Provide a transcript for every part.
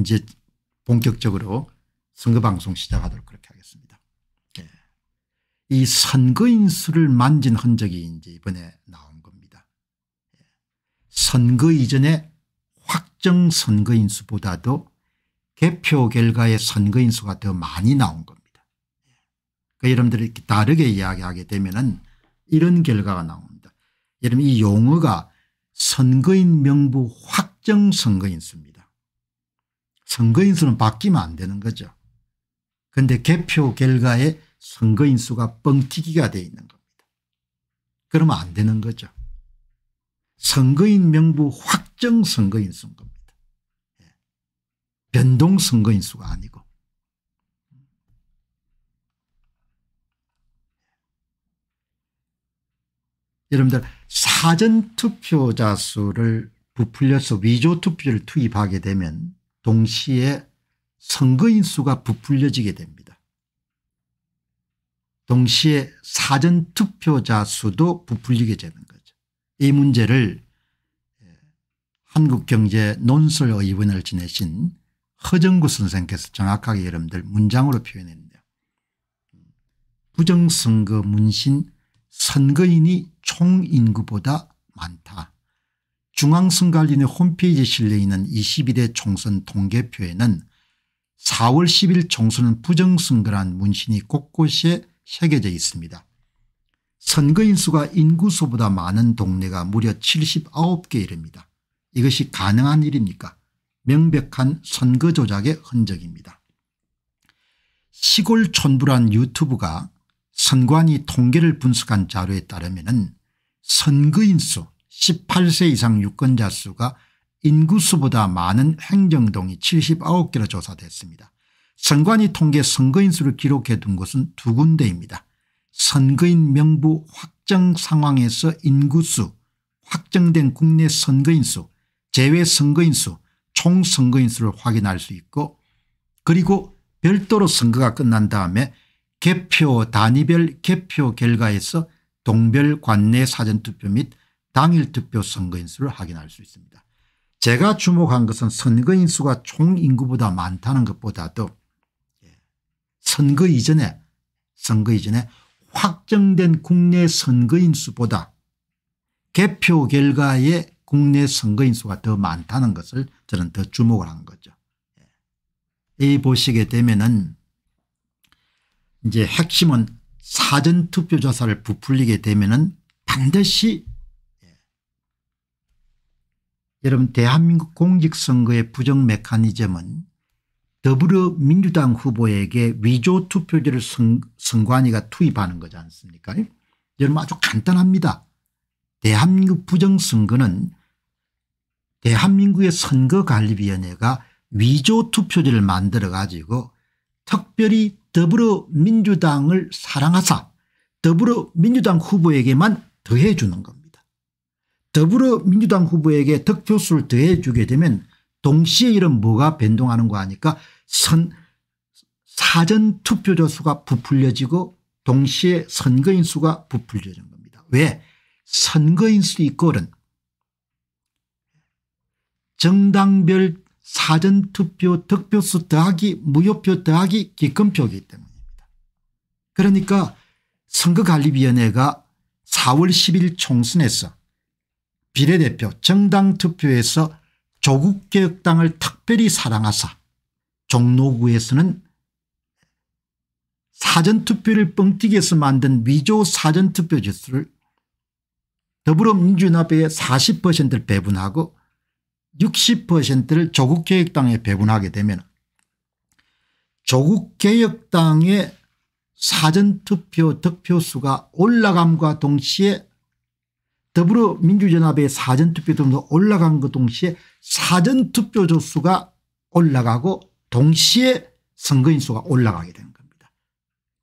이제 본격적으로 선거 방송 시작하도록 그렇게 하겠습니다. 예. 이 선거인 수를 만진 흔적이 이제 이번에 나온 겁니다. 예. 선거 이전에 확정 선거인 수보다도 개표 결과의 선거인 수가 더 많이 나온 겁니다. 예. 그 여러분들이 다르게 이야기하게 되면은 이런 결과가 나옵니다. 여러분 이 용어가 선거인 명부 확정 선거인 수입니다. 선거인수는 바뀌면 안 되는 거죠. 그런데 개표 결과에 선거인수가 뻥튀기가 되 있는 겁니다. 그러면 안 되는 거죠. 선거인 명부 확정 선거인수인 겁니다. 예. 변동 선거인수가 아니고. 예. 여러분들 사전투표자 수를 부풀려서 위조투표를 투입하게 되면 동시에 선거인 수가 부풀려지게 됩니다. 동시에 사전투표자 수도 부풀리게 되는 거죠. 이 문제를 예, 한국경제 논설의원을 지내신 허정구 선생께서 정확하게 여러분들 문장으로 표현했네요. 부정선거 문신 선거인이 총인구보다 많다. 중앙선관위의 홈페이지에 실려 있는 21회 총선 통계표에는 4월 10일 총선은 부정선거란 문신이 곳곳에 새겨져 있습니다. 선거인 수가 인구수보다 많은 동네가 무려 7 9개 이릅니다. 이것이 가능한 일입니까? 명백한 선거 조작의 흔적입니다. 시골 촌부란 유튜브가 선관위 통계를 분석한 자료에 따르면 선거인수 18세 이상 유권자 수가 인구수보다 많은 행정동이 79개로 조사됐습니다. 선관위 통계 선거인 수를 기록해 둔 곳은 두 군데입니다. 선거인 명부 확정 상황에서 인구수 확정된 국내 선거인 수 제외 선거인 수총 선거인 수를 확인할 수 있고 그리고 별도로 선거가 끝난 다음에 개표 단위별 개표 결과에서 동별 관내 사전투표 및 당일 투표 선거인수를 확인할 수 있습니다. 제가 주목한 것은 선거인수가 총인구보다 많다는 것보다도 예, 선거 이전에 선거 이전에 확정된 국내 선거인수보다 개표 결과의 국내 선거인수가 더 많다는 것을 저는 더 주목을 한 거죠. 예. 이 보시게 되면은 이제 핵심은 사전투표조사를 부풀리게 되면은 반드시 여러분 대한민국 공직선거의 부정 메커니즘은 더불어민주당 후보에게 위조 투표지를 선, 관위가 투입하는 거지 않습니까 여러분 아주 간단합니다. 대한민국 부정선거는 대한민국의 선거관리위원회가 위조 투표지를 만들어 가지고 특별히 더불어민주당을 사랑하사 더불어민주당 후보에게만 더해 주는 겁니다. 더불어민주당 후보에게 득표수를 더해 주게 되면 동시에 이런 뭐가 변동하는 거 아니까 선 사전 투표자 수가 부풀려지고 동시에 선거인 수가 부풀려진 겁니다. 왜? 선거인 수 이꼴은 정당별 사전투표 득표수 더하기 무효표 더하기 기권표이기 때문입니다. 그러니까 선거관리위원회가 4월 10일 총선에서 비례대표 정당 투표에서 조국개혁당을 특별히 사랑하사 종로구에서는 사전투표를 뻥튀기해서 만든 위조 사전투표지수를 더불어민주연합의 40%를 배분하고 60%를 조국개혁당에 배분하게 되면 조국개혁당의 사전투표 득표수가 올라감과 동시에 더불어민주연합의 사전투표 점수 올라간 것 그 동시에 사전투표 조수가 올라가고 동시에 선거인 수가 올라가게 되는 겁니다.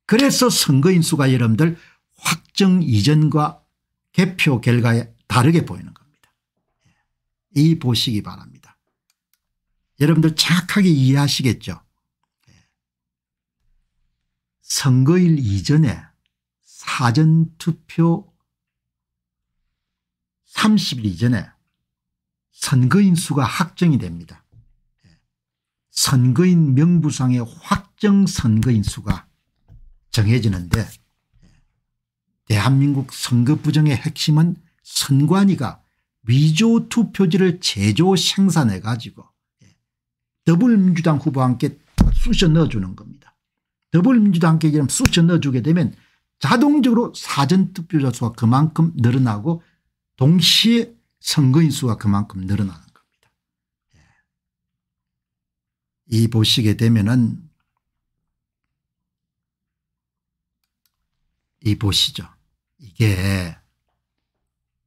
그래서 선거인 수가 여러분들 확정 이전과 개표 결과에 다르게 보이는 겁니다. 예. 이 보시기 바랍니다. 여러분들 착하게 이해하시겠죠 예. 선거일 이전에 사전투표 30일 이전에 선거인 수가 확정이 됩니다. 예. 선거인 명부상의 확정 선거인 수가 정해지는데 예. 대한민국 선거부정의 핵심은 선관위가 위조 투표지를 제조 생산해 가지고 예. 더불어민주당 후보와 함께 쑤셔 넣어주는 겁니다. 더불어민주당 께 쑤셔 넣어주게 되면 자동적으로 사전투표자 수가 그만큼 늘어나고 동시에 선거인 수가 그만큼 늘어나는 겁니다. 예. 이 보시게 되면은 이 보시죠. 이게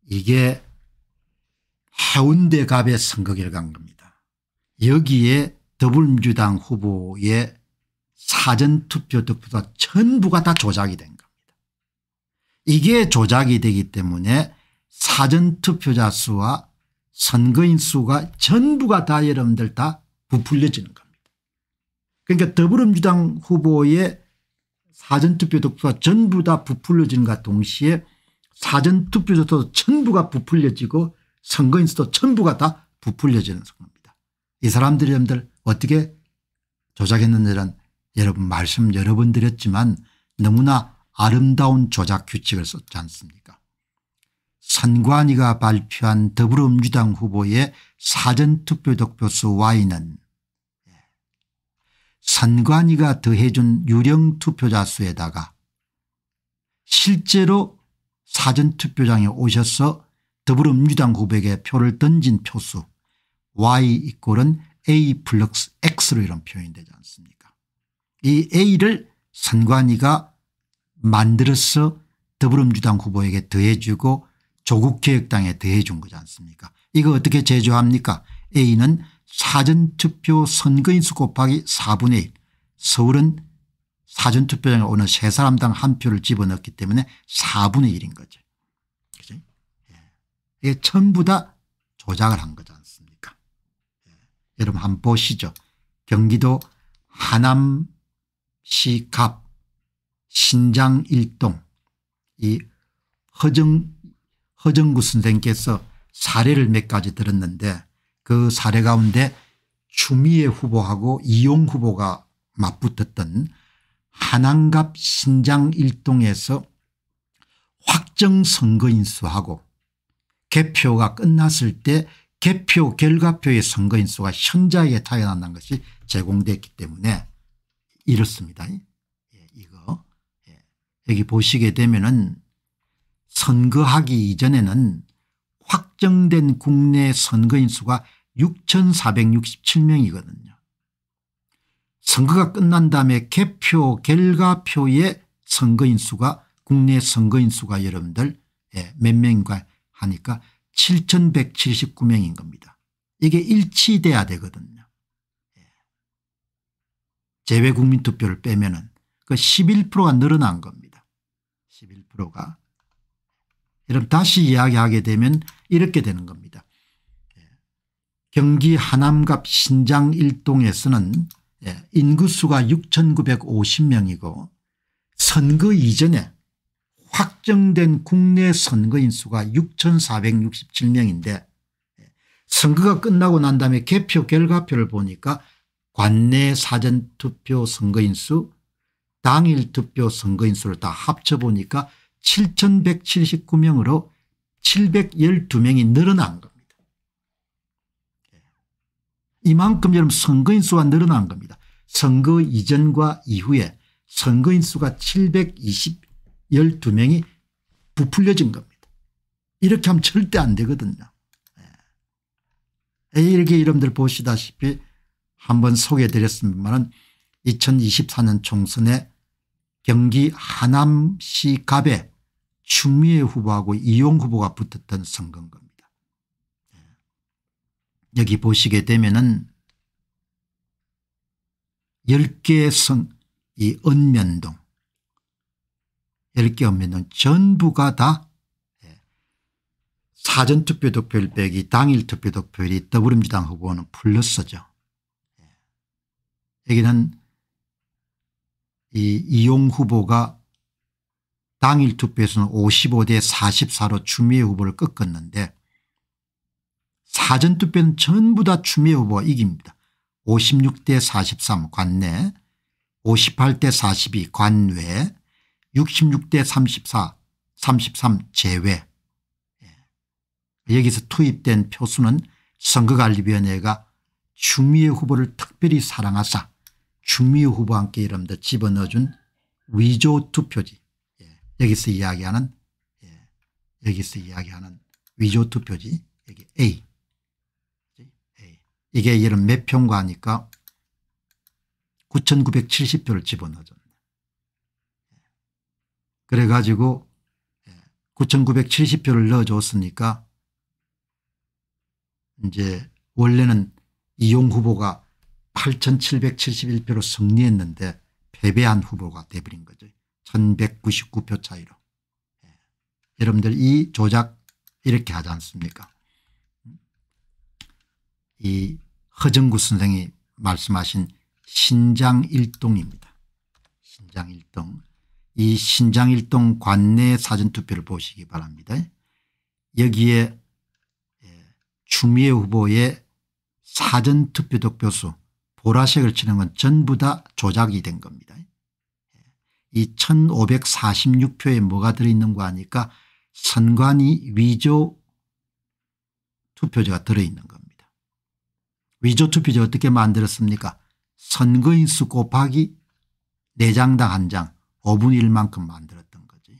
이게 해운대 갑의 선거 결과인 겁니다. 여기에 더불민주당 후보의 사전투표 득표다 전부가 다 조작이 된 겁니다. 이게 조작이 되기 때문에 사전투표자 수와 선거인 수가 전부가 다 여러분들 다 부풀려지는 겁니다. 그러니까 더불어민주당 후보의 사전투표 득표가 전부 다 부풀려지는가 동시에 사전투표조도 전부가 부풀려지고 선거인 수도 전부가 다 부풀려지는 겁니다. 이 사람들이 여러분들 어떻게 조작했는지는 여러분 말씀 여러 번 드렸지만 너무나 아름다운 조작 규칙을 썼지 않습니까 선관위가 발표한 더불어민주당 후보의 사전투표득표수 Y는 선관위가 더해준 유령 투표자 수에다가 실제로 사전투표장에 오셔서 더불어민주당 후보에게 표를 던진 표수 y 이꼴은 a 플러스 x로 이런 표현이 되지 않습니까 이 a를 선관위가 만들어서 더불어민주당 후보에게 더해주고 조국기획당에 대해준 거지 않습니까 이거 어떻게 제조합니까 A는 사전투표 선거인수 곱하기 4분의 1 서울은 사전투표장에 오는 세 사람당 한 표를 집어넣기 때문에 4분의 1인 거죠. 그죠? 예. 이게 전부 다 조작을 한 거지 않습니까? 예. 여러분 한번 보시죠. 경기도 하남시 갑 신장 1동 이 허정 허정구 선생께서 사례를 몇 가지 들었는데 그 사례 가운데 추미애 후보하고 이용 후보가 맞붙었던 한안갑 신장 일동에서 확정 선거인수하고 개표가 끝났을 때 개표 결과표의 선거인수가 현장에게 타연한다는 것이 제공됐기 때문에 이렇습니다. 예, 이거 예. 여기 보시게 되면은 선거하기 이전에는 확정된 국내 선거인 수가 6467명이거든요. 선거가 끝난 다음에 개표 결과표의 선거인 수가 국내 선거인 수가 여러분들 예, 몇 명인가 하니까 7179명인 겁니다. 이게 일치돼야 되거든요. 제외국민투표를 예. 빼면 은그 11%가 늘어난 겁니다. 11%가. 여러분 다시 이야기하게 되면 이렇게 되는 겁니다. 예. 경기 하남갑 신장 일동에서는 예, 인구수가 6950명이고 선거 이전에 확정된 국내 선거인 수가 6467명인데 예, 선거가 끝나고 난 다음에 개표 결과표를 보니까 관내 사전투표 선거인 수 당일 투표 선거인 수를 다 합쳐보니까 7,179명으로 712명이 늘어난 겁니다. 이만큼 여러분 선거인 수가 늘어난 겁니다. 선거 이전과 이후에 선거인 수가 7 2 12명이 부풀려진 겁니다. 이렇게 하면 절대 안 되거든요. 예. 이렇게 여러분들 보시다시피 한번 소개해드렸습니다만 2024년 총선에 경기 하남시 갑에 추미애 후보하고 이용 후보가 붙었던 선거인 겁니다. 예. 여기 보시게 되면은 10개의 선, 이 은면동, 10개 은면동 전부가 다 예. 사전투표 득표율 빼기 당일 투표 득표율이 더불어민주당 후보는 플러스죠. 예. 여기는 이 이용 후보가 당일 투표에서는 55대 44로 추미애 후보를 꺾었는데 사전투표는 전부 다 추미애 후보가 이깁니다. 56대 43 관내 58대 42 관외 66대 34 33 제외 예. 여기서 투입된 표수는 선거관리위원회가 추미애 후보를 특별히 사랑하사 추미애 후보와 함께 이름도 집어넣어준 위조 투표지 여기서 이야기하는 예, 여기서 이야기하는 위조 투표지 여기 A. A. 이게 예를 몇표인 하니까 9,970표를 집어넣어줬네. 예. 그래가지고 9,970표를 예, 넣어줬으니까 이제 원래는 이용 후보가 8,771표로 승리했는데 패배한 후보가 돼버린 거죠. 1199표 차이로. 예. 여러분들 이 조작 이렇게 하지 않습니까 이 허정구 선생이 말씀하신 신장일동입니다. 신장일동. 이 신장일동 관내 사전투표를 보시기 바랍니다. 여기에 예, 추미애 후보의 사전투표 득표수 보라색을 치는 건 전부 다 조작이 된 겁니다. 이 1546표에 뭐가 들어있는거 하니까 선관위 위조 투표제가 들어있는 겁니다. 위조 투표제 어떻게 만들었습니까 선거인수 곱하기 4장당 한장 5분의 1만큼 만들었던 거지.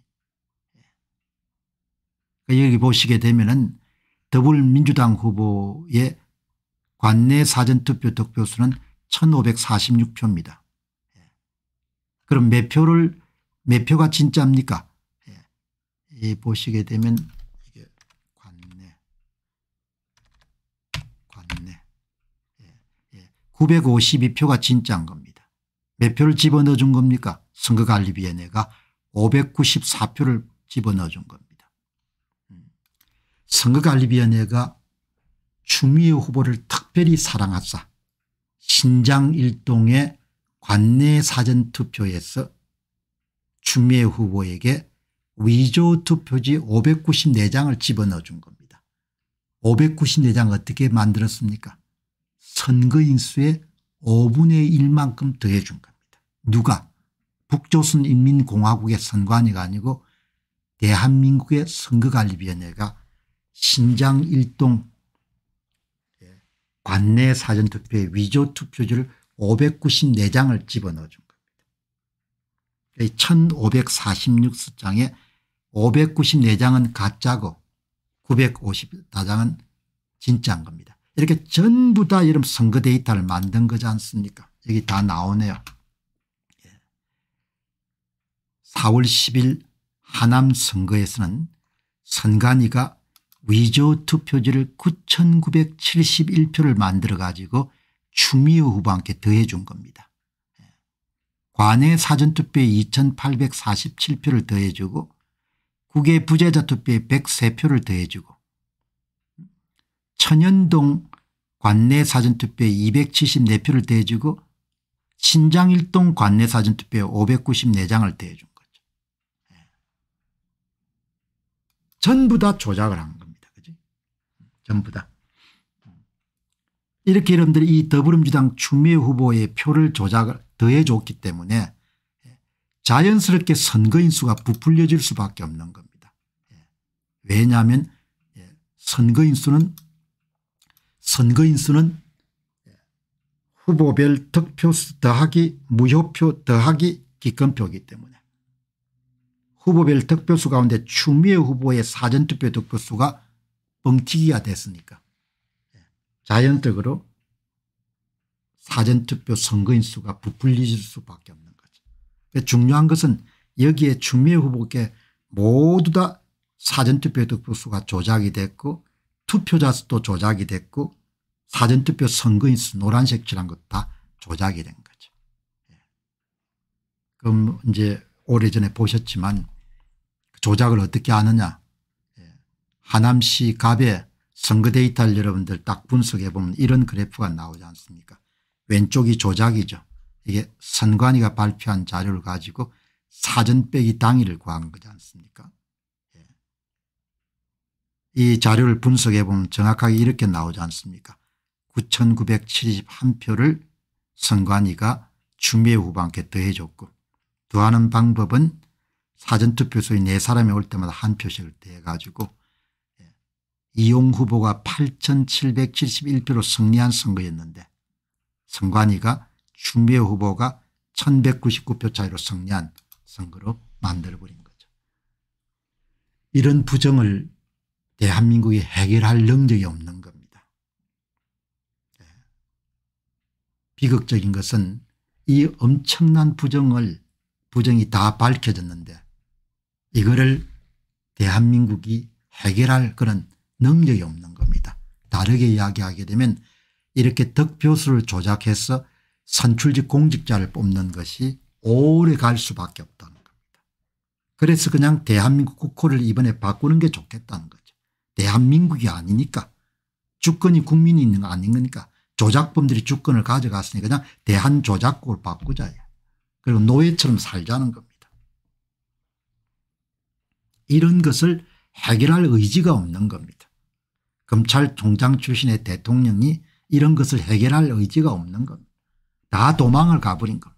그 여기 보시게 되면 은 더불민주당 후보의 관내 사전투표 득표수는 1546표입니다. 그럼 몇 표를 몇 표가 진짜입니까? 예. 보시게 되면 이게 관내 관내 예. 예. 952표가 진짜인 겁니다. 몇 표를 집어넣어 준 겁니까? 선거관리위원회가 594표를 집어넣어 준 겁니다. 음. 선거관리위원회가 추미애 후보를 특별히 사랑하자 신장일동의 관내 사전투표에서 추미애 후보에게 위조 투표지 594장을 집어넣어 준 겁니다. 594장 어떻게 만들었습니까 선거인수의 5분의 1만큼 더해 준 겁니다. 누가 북조선인민공화국의 선관위가 아니고 대한민국의 선거관리위원회가 신장 일동 관내 사전투표의 위조투표지를 594장을 집어넣어 준 겁니다. 1546장에 594장은 가짜고 954장은 진짜인 겁니다. 이렇게 전부 다 이런 선거 데이터를 만든 거지 않습니까 여기 다 나오네요. 4월 예. 10일 하남 선거에서는 선관위가 위조 투표지를 9971표를 만들어 가지고 추미애 후보한테 더해 준 겁니다. 관내 사전투표에 2847표를 더해 주고 국외 부재자 투표에 103표를 더해 주고 천연동 관내 사전투표에 274표를 더해 주고 신장일동 관내 사전투표에 594장을 더해 준 거죠. 전부 다 조작을 한 겁니다. 그지? 전부 다. 이렇게 여러분들이 이 더불어민주당 추미애 후보의 표를 조작을 더해줬기 때문에 자연스럽게 선거인 수가 부풀려질 수밖에 없는 겁니다. 예. 왜냐하면 예, 선거인 수는 선거인 수는 예, 후보별 득표 수 더하기 무효표 더하기 기권표이기 때문에 후보별 득표수 가운데 추미애 후보의 사전투표 득표수가 뻥튀기가 됐으니까 자연적으로 사전투표 선거인 수가 부풀리질 수밖에 없는 거죠. 중요한 것은 여기에 추미애 후보께 모두 다 사전투표 득표수가 그 조작이 됐고 투표자 수도 조작이 됐고 사전투표 선거인 수 노란색 칠한 것 다 조작이 된 거죠. 예. 그럼 이제 오래전에 보셨지만 조작을 어떻게 아느냐 예. 하남시 갑에 선거 데이터를 여러분들 딱 분석해 보면 이런 그래프가 나오지 않습니까 왼쪽이 조작이죠. 이게 선관위가 발표한 자료를 가지고 사전 빼기 당일을 구한 거지 않습니까 예. 이 자료를 분석해 보면 정확하게 이렇게 나오지 않습니까 9971표를 선관위가 추미애 후보한테 더해줬고 더하는 방법은 사전투표소에 네 사람이 올 때마다 한 표씩을 더해가지고 이용 후보가 8,771표로 승리한 선거였는데 선관위가 준비호 후보가 1,199표 차이로 승리한 선거로 만들어버린 거죠. 이런 부정을 대한민국이 해결할 능력이 없는 겁니다. 네. 비극적인 것은 이 엄청난 부정을 부정이 다 밝혀졌는데 이거를 대한민국이 해결할 그런 능력이 없는 겁니다. 다르게 이야기하게 되면 이렇게 득표수를 조작해서 선출직 공직자를 뽑는 것이 오래 갈 수밖에 없다는 겁니다. 그래서 그냥 대한민국 국호를 이번에 바꾸는 게 좋겠다는 거죠. 대한민국이 아니니까 주권이 국민이 있는 거 아닌 거니까 조작범들이 주권을 가져갔으니 그냥 대한조작국을 바꾸자. 그리고 노예처럼 살자는 겁니다. 이런 것을 해결할 의지가 없는 겁니다. 검찰총장 출신의 대통령이 이런 것을 해결할 의지가 없는 겁니다. 다 도망을 가버린 겁니다.